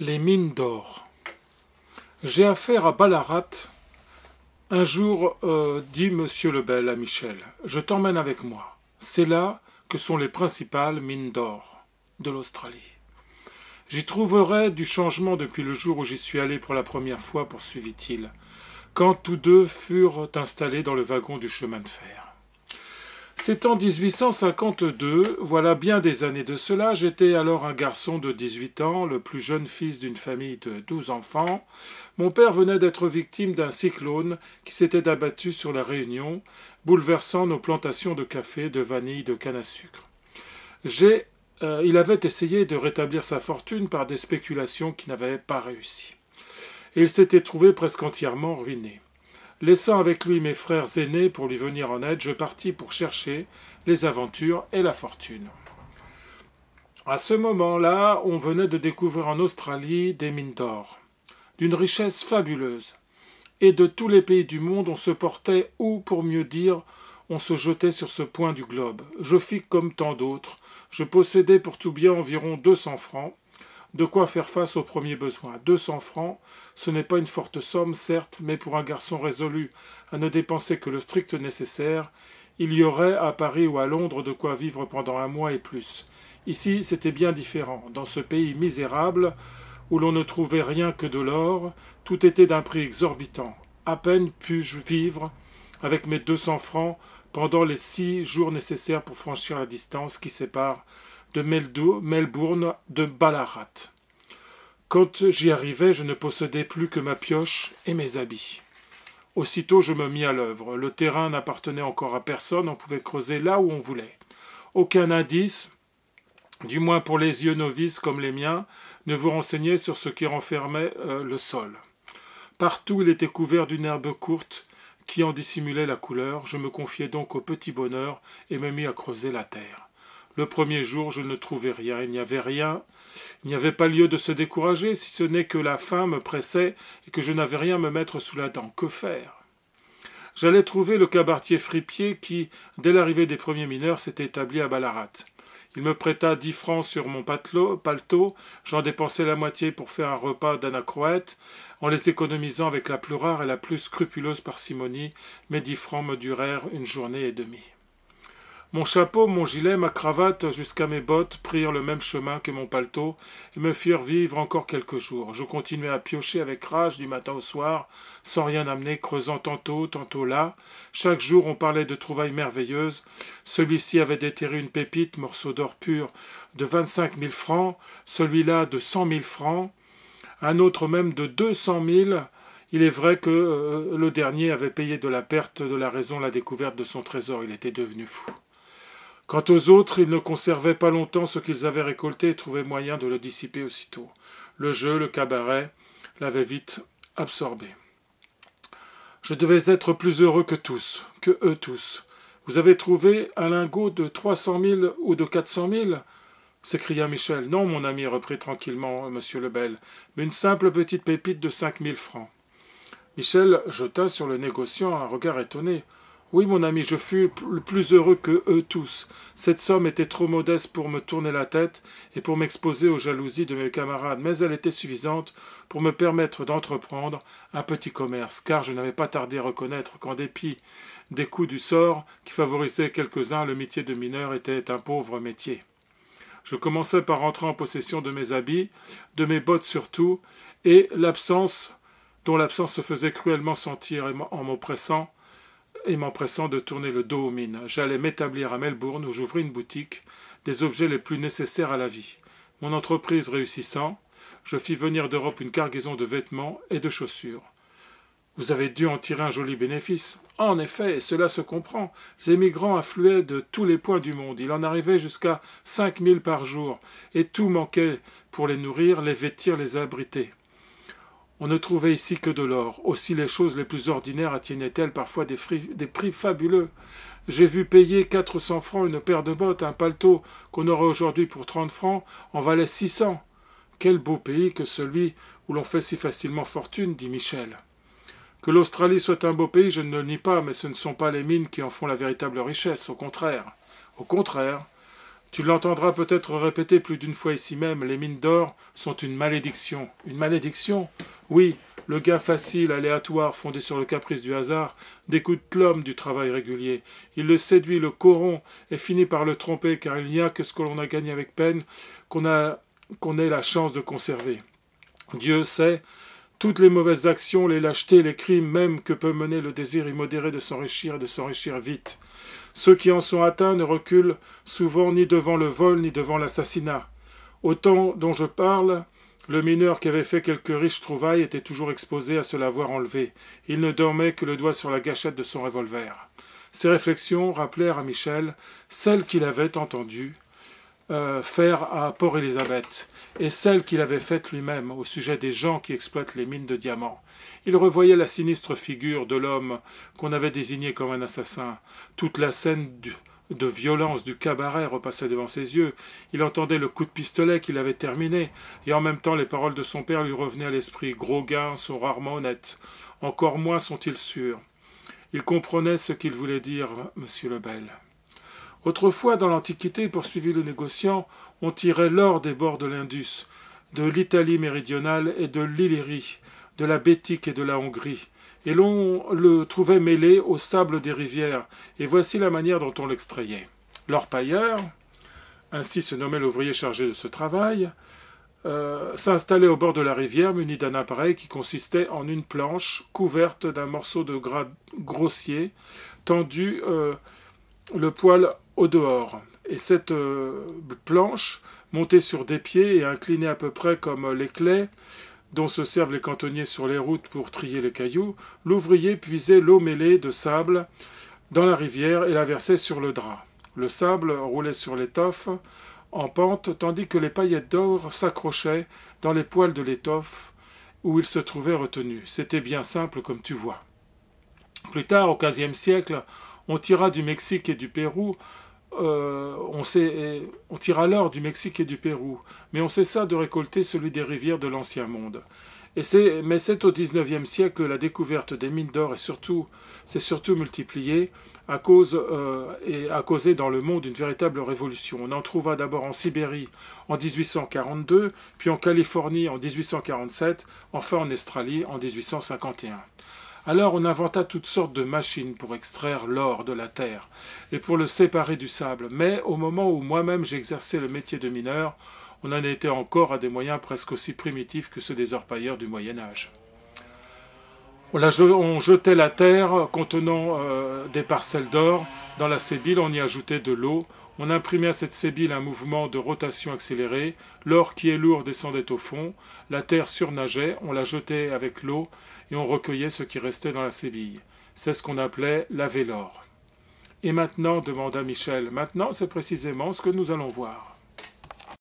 Les mines d'or. J'ai affaire à Ballarat. Un jour, euh, dit Monsieur Lebel à Michel, je t'emmène avec moi. C'est là que sont les principales mines d'or de l'Australie. J'y trouverai du changement depuis le jour où j'y suis allé pour la première fois, poursuivit-il, quand tous deux furent installés dans le wagon du chemin de fer. C'est en 1852, voilà bien des années de cela, j'étais alors un garçon de 18 ans, le plus jeune fils d'une famille de 12 enfants. Mon père venait d'être victime d'un cyclone qui s'était abattu sur la Réunion, bouleversant nos plantations de café, de vanille, de canne à sucre. J'ai, euh, il avait essayé de rétablir sa fortune par des spéculations qui n'avaient pas réussi. Et il s'était trouvé presque entièrement ruiné. Laissant avec lui mes frères aînés pour lui venir en aide, je partis pour chercher les aventures et la fortune. À ce moment-là, on venait de découvrir en Australie des mines d'or, d'une richesse fabuleuse. Et de tous les pays du monde, on se portait, ou pour mieux dire, on se jetait sur ce point du globe. Je fis comme tant d'autres. Je possédais pour tout bien environ 200 francs, de quoi faire face aux premiers besoins. 200 francs, ce n'est pas une forte somme, certes, mais pour un garçon résolu à ne dépenser que le strict nécessaire, il y aurait à Paris ou à Londres de quoi vivre pendant un mois et plus. Ici, c'était bien différent. Dans ce pays misérable, où l'on ne trouvait rien que de l'or, tout était d'un prix exorbitant. À peine pus-je vivre avec mes 200 francs pendant les six jours nécessaires pour franchir la distance qui sépare de Melbourne, de Ballarat. Quand j'y arrivais, je ne possédais plus que ma pioche et mes habits. Aussitôt, je me mis à l'œuvre. Le terrain n'appartenait encore à personne, on pouvait creuser là où on voulait. Aucun indice, du moins pour les yeux novices comme les miens, ne vous renseignait sur ce qui renfermait euh, le sol. Partout, il était couvert d'une herbe courte qui en dissimulait la couleur. Je me confiais donc au petit bonheur et me mis à creuser la terre. Le premier jour, je ne trouvais rien, il n'y avait rien. Il n'y avait pas lieu de se décourager, si ce n'est que la faim me pressait et que je n'avais rien à me mettre sous la dent. Que faire J'allais trouver le cabaretier fripier qui, dès l'arrivée des premiers mineurs, s'était établi à Ballarat. Il me prêta dix francs sur mon paletot, j'en dépensai la moitié pour faire un repas d'anacroète, en les économisant avec la plus rare et la plus scrupuleuse parcimonie, mes dix francs me durèrent une journée et demie. Mon chapeau, mon gilet, ma cravate, jusqu'à mes bottes, prirent le même chemin que mon paletot, et me firent vivre encore quelques jours. Je continuai à piocher avec rage du matin au soir, sans rien amener, creusant tantôt, tantôt là. Chaque jour on parlait de trouvailles merveilleuses. Celui-ci avait déterré une pépite, morceau d'or pur, de vingt-cinq mille francs, celui-là de cent mille francs, un autre même de deux cent mille, il est vrai que euh, le dernier avait payé de la perte de la raison la découverte de son trésor. Il était devenu fou. Quant aux autres, ils ne conservaient pas longtemps ce qu'ils avaient récolté et trouvaient moyen de le dissiper aussitôt. Le jeu, le cabaret, l'avaient vite absorbé. Je devais être plus heureux que tous, que eux tous. Vous avez trouvé un lingot de trois cent mille ou de quatre cent mille s'écria Michel. Non, mon ami, reprit tranquillement Monsieur Lebel, mais une simple petite pépite de cinq mille francs. Michel jeta sur le négociant un regard étonné. Oui, mon ami, je fus le plus heureux que eux tous. Cette somme était trop modeste pour me tourner la tête et pour m'exposer aux jalousies de mes camarades, mais elle était suffisante pour me permettre d'entreprendre un petit commerce, car je n'avais pas tardé à reconnaître qu'en dépit des coups du sort qui favorisaient quelques-uns, le métier de mineur était un pauvre métier. Je commençais par entrer en possession de mes habits, de mes bottes surtout, et l'absence, dont l'absence se faisait cruellement sentir en m'oppressant, et m'empressant de tourner le dos aux mines. J'allais m'établir à Melbourne où j'ouvris une boutique des objets les plus nécessaires à la vie. Mon entreprise réussissant, je fis venir d'Europe une cargaison de vêtements et de chaussures. Vous avez dû en tirer un joli bénéfice. En effet, et cela se comprend, les émigrants affluaient de tous les points du monde. Il en arrivait jusqu'à cinq mille par jour, et tout manquait pour les nourrir, les vêtir, les abriter. On ne trouvait ici que de l'or. Aussi les choses les plus ordinaires attiennaient elles parfois des, des, prix fabuleux. J'ai vu payer 400 francs une paire de bottes, un paletot qu'on aurait aujourd'hui pour 30 francs en valait 600. Quel beau pays que celui où l'on fait si facilement fortune, dit Michel. Que l'Australie soit un beau pays, je ne le nie pas, mais ce ne sont pas les mines qui en font la véritable richesse, au contraire. Au contraire, tu l'entendras peut-être répéter plus d'une fois ici même, les mines d'or sont une malédiction. Une malédiction Oui, le gain facile, aléatoire, fondé sur le caprice du hasard, découte l'homme du travail régulier. Il le séduit, le corrompt, et finit par le tromper, car il n'y a que ce que l'on a gagné avec peine qu'on a qu'on ait la chance de conserver. Dieu sait toutes les mauvaises actions, les lâchetés, les crimes même que peut mener le désir immodéré de s'enrichir et de s'enrichir vite. Ceux qui en sont atteints ne reculent souvent ni devant le vol ni devant l'assassinat. Au temps dont je parle, le mineur qui avait fait quelques riches trouvailles était toujours exposé à se l'avoir enlevé. Il ne dormait que le doigt sur la gâchette de son revolver. Ces réflexions rappelèrent à Michel celles qu'il avait entendues euh, faire à Port-Élisabeth et celle qu'il avait faite lui-même au sujet des gens qui exploitent les mines de diamants. Il revoyait la sinistre figure de l'homme qu'on avait désigné comme un assassin. Toute la scène de violence du cabaret repassait devant ses yeux. Il entendait le coup de pistolet qu'il avait terminé, et en même temps les paroles de son père lui revenaient à l'esprit. Gros gains sont rarement honnêtes, encore moins sont-ils sûrs. Il comprenait ce qu'il voulait dire, monsieur Lebel. Autrefois, dans l'Antiquité, poursuivit le négociant, on tirait l'or des bords de l'Indus, de l'Italie méridionale et de l'Illyrie, de la Bétique et de la Hongrie, et l'on le trouvait mêlé au sable des rivières, et voici la manière dont on l'extrayait. L'orpailleur, ainsi se nommait l'ouvrier chargé de ce travail, euh, s'installait au bord de la rivière muni d'un appareil qui consistait en une planche couverte d'un morceau de gras grossier, tendu euh, le poil au dehors. Et cette euh, planche, montée sur des pieds et inclinée à peu près comme les clés dont se servent les cantonniers sur les routes pour trier les cailloux, l'ouvrier puisait l'eau mêlée de sable dans la rivière et la versait sur le drap. Le sable roulait sur l'étoffe en pente, tandis que les paillettes d'or s'accrochaient dans les poils de l'étoffe où il se trouvait retenu. C'était bien simple comme tu vois. Plus tard, au XVe siècle, on tira du Mexique et du Pérou euh, on, sait, on du Mexique et du Pérou, mais on cessa de récolter celui des rivières de l'Ancien Monde. Et mais c'est au XIXe siècle que la découverte des mines d'or s'est surtout, surtout multipliée, à euh, et a causé dans le monde une véritable révolution. On en trouva d'abord en Sibérie en 1842, puis en Californie en 1847, enfin en Australie en 1851. Alors on inventa toutes sortes de machines pour extraire l'or de la terre et pour le séparer du sable. Mais au moment où moi-même j'exerçais le métier de mineur, on en était encore à des moyens presque aussi primitifs que ceux des orpailleurs du Moyen Âge on jetait la terre contenant euh, des parcelles d'or dans la sébile, on y ajoutait de l'eau, on imprimait à cette sébile un mouvement de rotation accélérée, l'or qui est lourd descendait au fond, la terre surnageait, on la jetait avec l'eau et on recueillait ce qui restait dans la sébille. C'est ce qu'on appelait laver l'or. Et maintenant, demanda Michel, maintenant c'est précisément ce que nous allons voir.